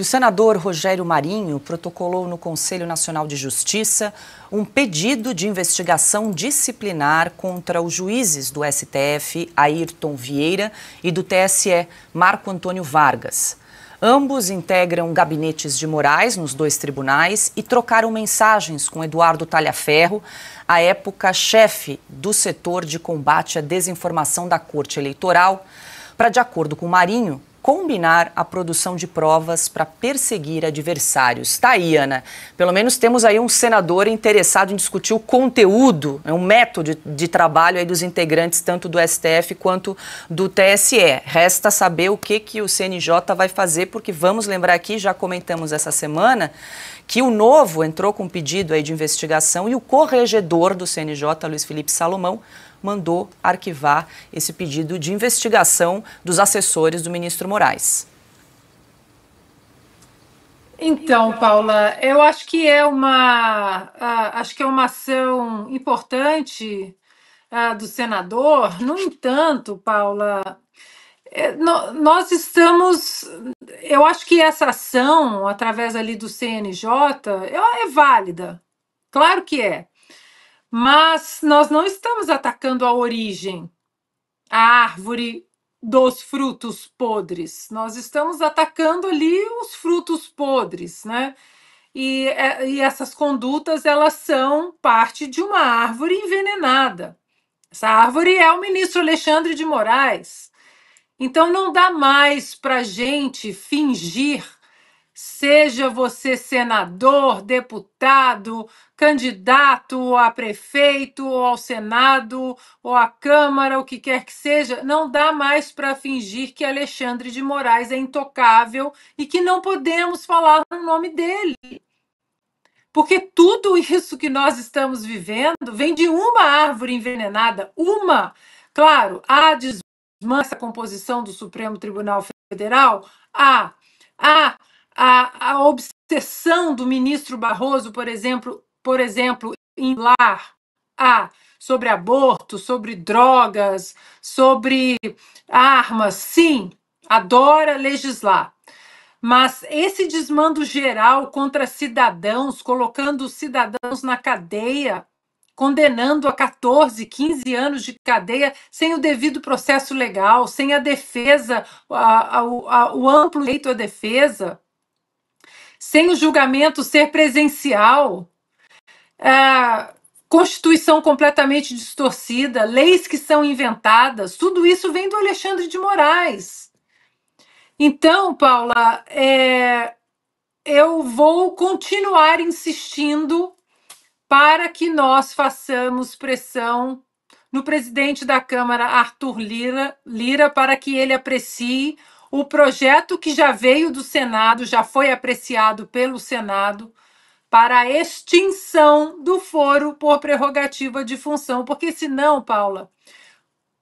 E o senador Rogério Marinho protocolou no Conselho Nacional de Justiça um pedido de investigação disciplinar contra os juízes do STF, Ayrton Vieira, e do TSE, Marco Antônio Vargas. Ambos integram gabinetes de Moraes nos dois tribunais e trocaram mensagens com Eduardo Talhaferro, à época chefe do setor de combate à desinformação da Corte Eleitoral, para, de acordo com Marinho, combinar a produção de provas para perseguir adversários. Tá aí, Ana. Pelo menos temos aí um senador interessado em discutir o conteúdo, né, um método de, de trabalho aí dos integrantes tanto do STF quanto do TSE. Resta saber o que que o CNJ vai fazer, porque vamos lembrar aqui, já comentamos essa semana, que o novo entrou com um pedido aí de investigação e o corregedor do CNJ, Luiz Felipe Salomão, mandou arquivar esse pedido de investigação dos assessores do ministro Moraes. Então, Paula, eu acho que é uma, acho que é uma ação importante do senador. No entanto, Paula, é, nós estamos, eu acho que essa ação através ali do CNJ é válida. Claro que é. Mas nós não estamos atacando a origem, a árvore dos frutos podres. Nós estamos atacando ali os frutos podres, né? E, é, e essas condutas elas são parte de uma árvore envenenada. Essa árvore é o ministro Alexandre de Moraes. Então não dá mais para gente fingir Seja você senador, deputado, candidato a prefeito, ou ao Senado, ou à Câmara, o que quer que seja, não dá mais para fingir que Alexandre de Moraes é intocável e que não podemos falar no nome dele. Porque tudo isso que nós estamos vivendo vem de uma árvore envenenada, uma. Claro, há desmança a composição do Supremo Tribunal Federal, há, há a, a obsessão do ministro Barroso, por exemplo, por exemplo, em lar a ah, sobre aborto, sobre drogas, sobre armas, sim, adora legislar. Mas esse desmando geral contra cidadãos, colocando cidadãos na cadeia, condenando a 14, 15 anos de cadeia sem o devido processo legal, sem a defesa, a, a, a, o amplo direito à defesa, sem o julgamento ser presencial, ah, Constituição completamente distorcida, leis que são inventadas, tudo isso vem do Alexandre de Moraes. Então, Paula, é, eu vou continuar insistindo para que nós façamos pressão no presidente da Câmara, Arthur Lira, Lira para que ele aprecie o projeto que já veio do Senado, já foi apreciado pelo Senado, para a extinção do foro por prerrogativa de função. Porque, senão, Paula,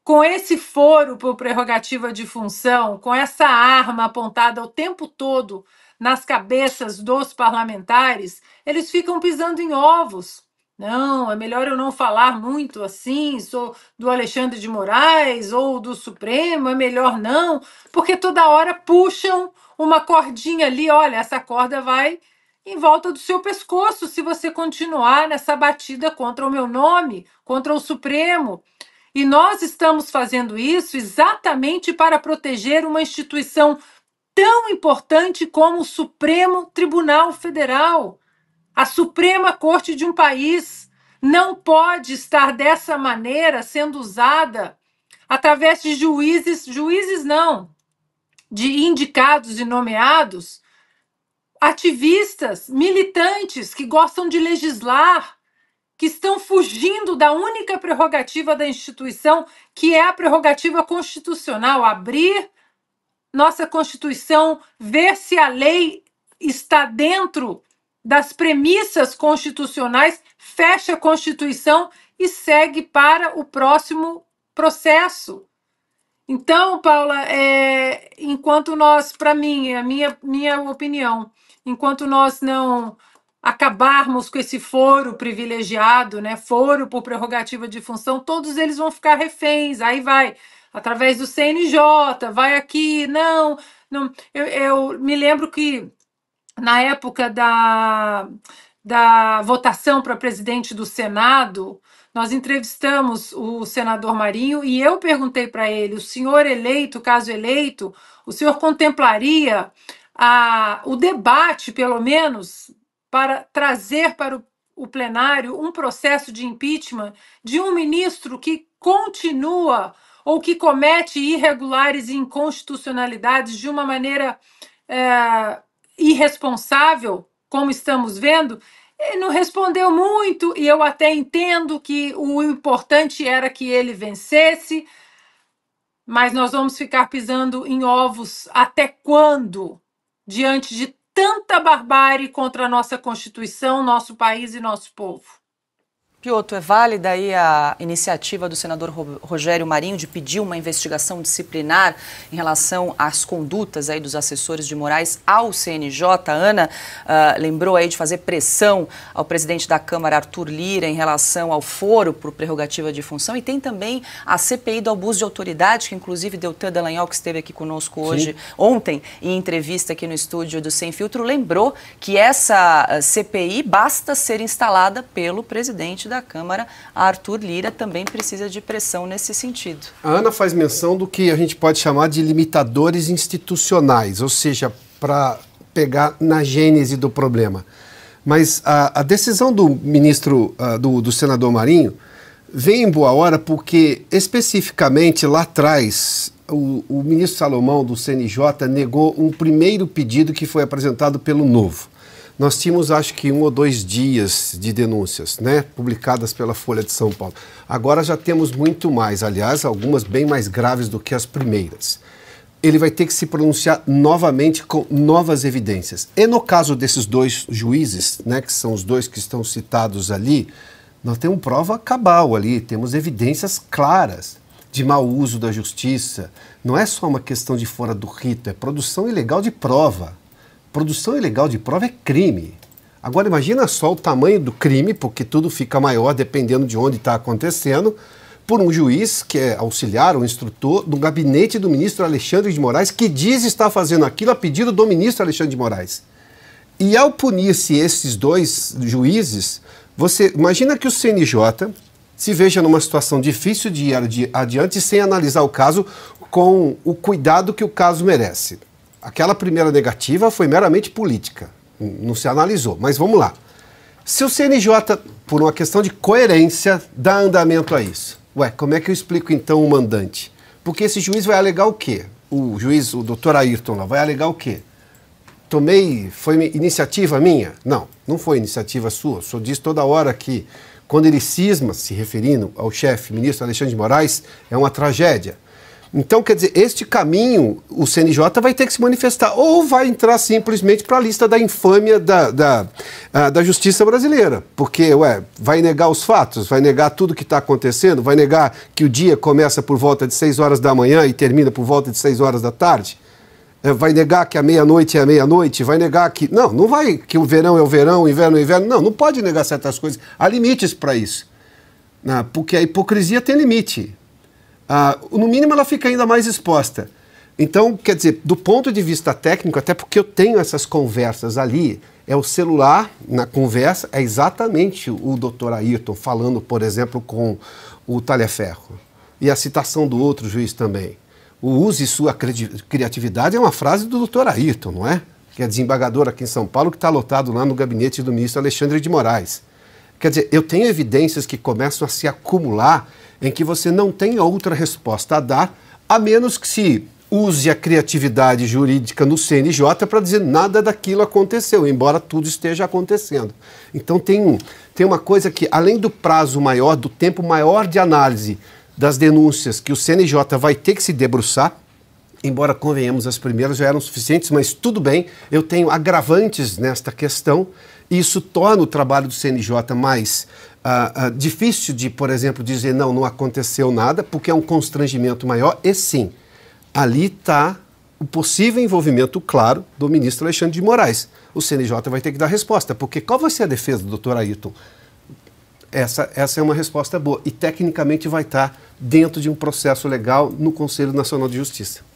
com esse foro por prerrogativa de função, com essa arma apontada o tempo todo nas cabeças dos parlamentares, eles ficam pisando em ovos. Não, é melhor eu não falar muito assim, sou do Alexandre de Moraes ou do Supremo, é melhor não, porque toda hora puxam uma cordinha ali, olha, essa corda vai em volta do seu pescoço se você continuar nessa batida contra o meu nome, contra o Supremo. E nós estamos fazendo isso exatamente para proteger uma instituição tão importante como o Supremo Tribunal Federal. A Suprema Corte de um país não pode estar dessa maneira sendo usada através de juízes, juízes não, de indicados e nomeados, ativistas, militantes que gostam de legislar, que estão fugindo da única prerrogativa da instituição, que é a prerrogativa constitucional abrir nossa Constituição, ver se a lei está dentro das premissas constitucionais, fecha a Constituição e segue para o próximo processo. Então, Paula, é, enquanto nós, para mim, é a minha, minha opinião, enquanto nós não acabarmos com esse foro privilegiado, né, foro por prerrogativa de função, todos eles vão ficar reféns. Aí vai através do CNJ, vai aqui, não, não. Eu, eu me lembro que na época da, da votação para presidente do Senado, nós entrevistamos o senador Marinho e eu perguntei para ele: o senhor eleito, caso eleito, o senhor contemplaria a, o debate, pelo menos, para trazer para o, o plenário um processo de impeachment de um ministro que continua ou que comete irregulares e inconstitucionalidades de uma maneira é, irresponsável, como estamos vendo, não respondeu muito e eu até entendo que o importante era que ele vencesse, mas nós vamos ficar pisando em ovos até quando? Diante de tanta barbárie contra a nossa Constituição, nosso país e nosso povo. Pioto, é válida aí a iniciativa do senador Rogério Marinho de pedir uma investigação disciplinar em relação às condutas aí dos assessores de Moraes ao CNJ? A Ana uh, lembrou aí de fazer pressão ao presidente da Câmara, Arthur Lira, em relação ao foro por prerrogativa de função. E tem também a CPI do abuso de autoridade, que inclusive Deltan Dallagnol, que esteve aqui conosco hoje, Sim. ontem, em entrevista aqui no estúdio do Sem Filtro, lembrou que essa ah, CPI basta ser instalada pelo presidente presidente da Câmara, Arthur Lira, também precisa de pressão nesse sentido. A Ana faz menção do que a gente pode chamar de limitadores institucionais, ou seja, para pegar na gênese do problema. Mas a, a decisão do ministro, uh, do, do senador Marinho, vem em boa hora porque, especificamente lá atrás, o, o, ministro Salomão do CNJ negou um primeiro pedido que foi apresentado pelo Novo. Nós tínhamos, acho que, um ou dois dias de denúncias, né? Publicadas pela Folha de São Paulo. Agora já temos muito mais, aliás, algumas bem mais graves do que as primeiras. Ele vai ter que se pronunciar novamente com novas evidências. E no caso desses dois juízes, né, que são os dois que estão citados ali, nós temos prova cabal ali, temos evidências claras de mau uso da justiça. Não é só uma questão de fora do rito, é produção ilegal de prova. Produção ilegal de prova é crime. Agora imagina só o tamanho do crime, porque tudo fica maior dependendo de onde está acontecendo, por um juiz que é auxiliar ou um instrutor do gabinete do ministro Alexandre de Moraes, que diz estar fazendo aquilo a pedido do ministro Alexandre de Moraes. E ao punir-se esses dois juízes, você imagina que o CNJ se veja numa situação difícil de ir adiante sem analisar o caso com o cuidado que o caso merece aquela primeira negativa foi meramente política, não se analisou. Mas vamos lá. Se o CNJ, por uma questão de coerência, dá andamento a isso, ué, como é que eu explico então o mandante? Porque esse juiz vai alegar o quê? O juiz, o doutor Ayrton lá, vai alegar o quê? Tomei, foi iniciativa minha? Não, não foi iniciativa sua. O senhor diz toda hora que quando ele cisma, se referindo ao chefe, ministro Alexandre de Moraes, é uma tragédia. Então, quer dizer, este caminho o CNJ vai ter que se manifestar ou vai entrar simplesmente para a lista da infâmia da, da, ah, da justiça brasileira. Porque, ué, vai negar os fatos, vai negar tudo que está acontecendo, vai negar que o dia começa por volta de 6 horas da manhã e termina por volta de 6 horas da tarde. É, vai negar que a meia-noite é a meia-noite, vai negar que. Não, não vai que o verão é o verão, o inverno é o inverno. Não, não pode negar certas coisas. Há limites para isso. Né? Porque a hipocrisia tem limite ah, no mínimo ela fica ainda mais exposta. Então, quer dizer, do ponto de vista técnico, até porque eu tenho essas conversas ali, é o celular na conversa, é exatamente o doutor Ayrton falando, por exemplo, com o Talheferro. E a citação do outro juiz também. O use sua cri criatividade é uma frase do doutor Ayrton, não é? Que é desembargador aqui em São Paulo, que está lotado lá no gabinete do ministro Alexandre de Moraes. Quer dizer, eu tenho evidências que começam a se acumular em que você não tem outra resposta a dar, a menos que se use a criatividade jurídica no CNJ para dizer nada daquilo aconteceu, embora tudo esteja acontecendo. Então tem, tem uma coisa que, além do prazo maior, do tempo maior de análise das denúncias que o CNJ vai ter que se debruçar, embora convenhamos as primeiras já eram suficientes, mas tudo bem, eu tenho agravantes nesta questão, isso torna o trabalho do CNJ mais difícil de, por exemplo, dizer não, não aconteceu nada, porque é um constrangimento maior, e sim, ali está o possível envolvimento claro do ministro Alexandre de Moraes. O CNJ vai ter que dar resposta, porque qual vai ser a defesa doutor Ayrton? Essa, essa é uma resposta boa e tecnicamente vai estar tá dentro de um processo legal no Conselho Nacional de Justiça.